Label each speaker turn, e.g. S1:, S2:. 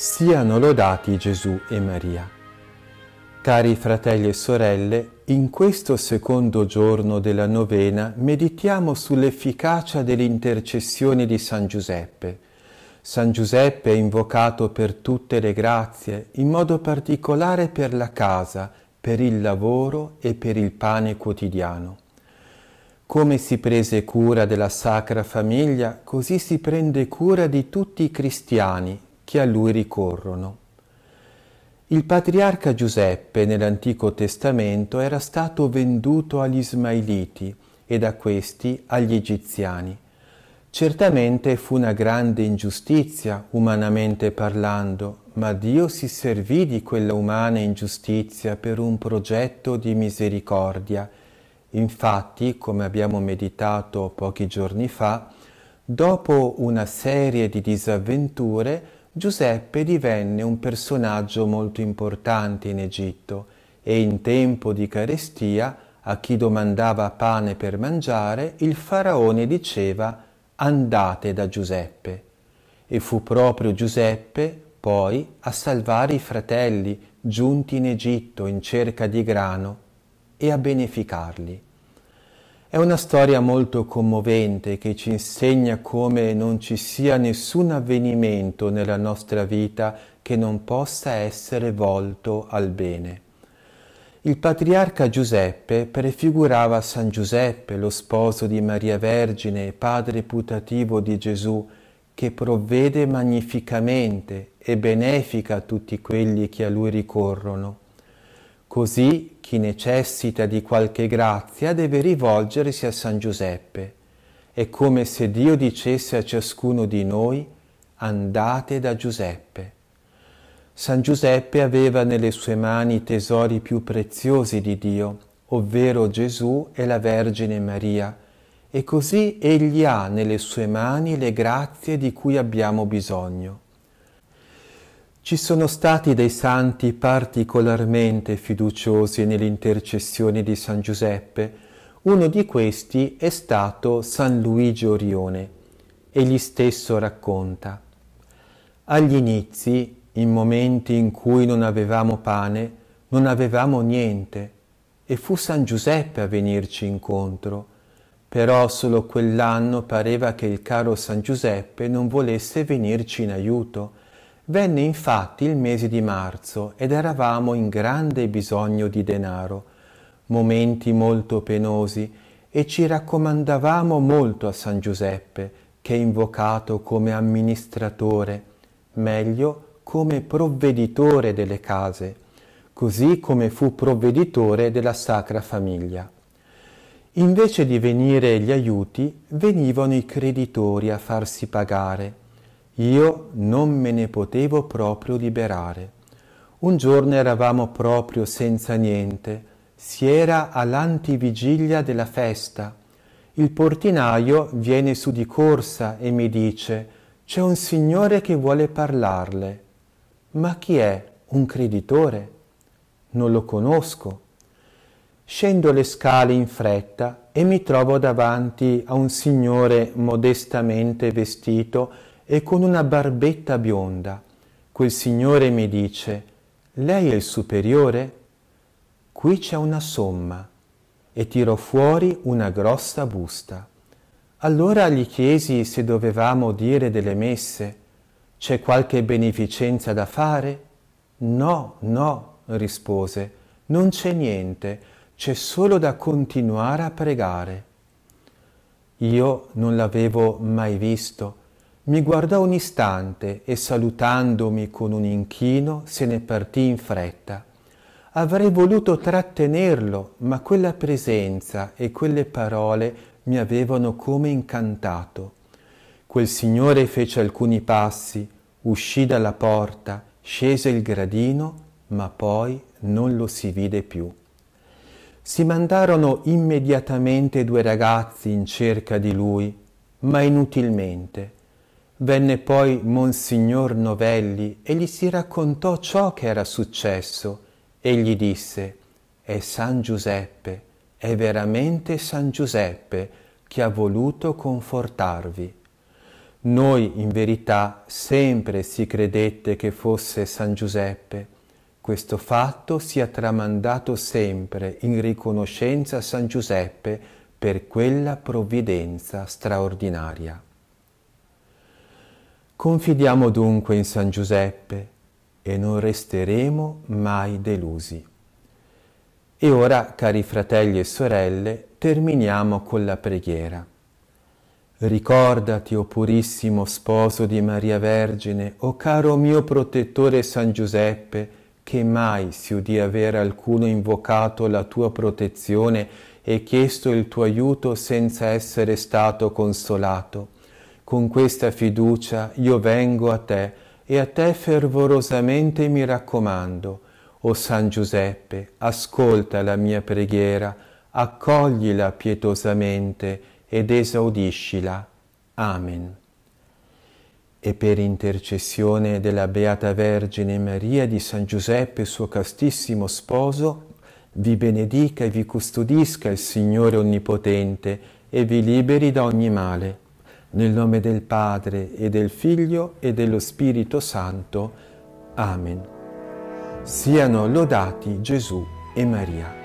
S1: Siano lodati Gesù e Maria. Cari fratelli e sorelle, in questo secondo giorno della novena meditiamo sull'efficacia dell'intercessione di San Giuseppe. San Giuseppe è invocato per tutte le grazie, in modo particolare per la casa, per il lavoro e per il pane quotidiano. Come si prese cura della Sacra Famiglia, così si prende cura di tutti i cristiani, che a lui ricorrono. Il patriarca Giuseppe nell'Antico Testamento era stato venduto agli Ismailiti e da questi agli Egiziani. Certamente fu una grande ingiustizia, umanamente parlando, ma Dio si servì di quella umana ingiustizia per un progetto di misericordia. Infatti, come abbiamo meditato pochi giorni fa, dopo una serie di disavventure, Giuseppe divenne un personaggio molto importante in Egitto e in tempo di carestia a chi domandava pane per mangiare il faraone diceva andate da Giuseppe. E fu proprio Giuseppe poi a salvare i fratelli giunti in Egitto in cerca di grano e a beneficarli. È una storia molto commovente che ci insegna come non ci sia nessun avvenimento nella nostra vita che non possa essere volto al bene. Il patriarca Giuseppe prefigurava San Giuseppe, lo sposo di Maria Vergine, e padre putativo di Gesù, che provvede magnificamente e benefica a tutti quelli che a lui ricorrono. Così chi necessita di qualche grazia deve rivolgersi a San Giuseppe. È come se Dio dicesse a ciascuno di noi andate da Giuseppe. San Giuseppe aveva nelle sue mani i tesori più preziosi di Dio, ovvero Gesù e la Vergine Maria, e così egli ha nelle sue mani le grazie di cui abbiamo bisogno. Ci sono stati dei santi particolarmente fiduciosi nell'intercessione di San Giuseppe. Uno di questi è stato San Luigi Orione. Egli stesso racconta. Agli inizi, in momenti in cui non avevamo pane, non avevamo niente, e fu San Giuseppe a venirci incontro. Però solo quell'anno pareva che il caro San Giuseppe non volesse venirci in aiuto Venne infatti il mese di marzo ed eravamo in grande bisogno di denaro, momenti molto penosi, e ci raccomandavamo molto a San Giuseppe, che è invocato come amministratore, meglio come provveditore delle case, così come fu provveditore della Sacra Famiglia. Invece di venire gli aiuti, venivano i creditori a farsi pagare, io non me ne potevo proprio liberare. Un giorno eravamo proprio senza niente, si era all'antivigilia della festa. Il portinaio viene su di corsa e mi dice c'è un signore che vuole parlarle. Ma chi è? Un creditore? Non lo conosco. Scendo le scale in fretta e mi trovo davanti a un signore modestamente vestito e con una barbetta bionda. Quel signore mi dice, lei è il superiore? Qui c'è una somma e tirò fuori una grossa busta. Allora gli chiesi se dovevamo dire delle messe. C'è qualche beneficenza da fare? No, no, rispose, non c'è niente, c'è solo da continuare a pregare. Io non l'avevo mai visto, mi guardò un istante e salutandomi con un inchino se ne partì in fretta. Avrei voluto trattenerlo, ma quella presenza e quelle parole mi avevano come incantato. Quel signore fece alcuni passi, uscì dalla porta, scese il gradino, ma poi non lo si vide più. Si mandarono immediatamente due ragazzi in cerca di lui, ma inutilmente. Venne poi Monsignor Novelli e gli si raccontò ciò che era successo e gli disse È San Giuseppe, è veramente San Giuseppe che ha voluto confortarvi. Noi in verità sempre si credette che fosse San Giuseppe. Questo fatto si è tramandato sempre in riconoscenza a San Giuseppe per quella provvidenza straordinaria. Confidiamo dunque in San Giuseppe e non resteremo mai delusi. E ora, cari fratelli e sorelle, terminiamo con la preghiera. Ricordati, o oh purissimo sposo di Maria Vergine, o oh caro mio protettore San Giuseppe, che mai si udì avere alcuno invocato la tua protezione e chiesto il tuo aiuto senza essere stato consolato con questa fiducia io vengo a te e a te fervorosamente mi raccomando. O San Giuseppe, ascolta la mia preghiera, accoglila pietosamente ed esaudiscila. Amen. E per intercessione della Beata Vergine Maria di San Giuseppe, suo castissimo sposo, vi benedica e vi custodisca il Signore Onnipotente e vi liberi da ogni male. Nel nome del Padre e del Figlio e dello Spirito Santo. Amen. Siano lodati Gesù e Maria.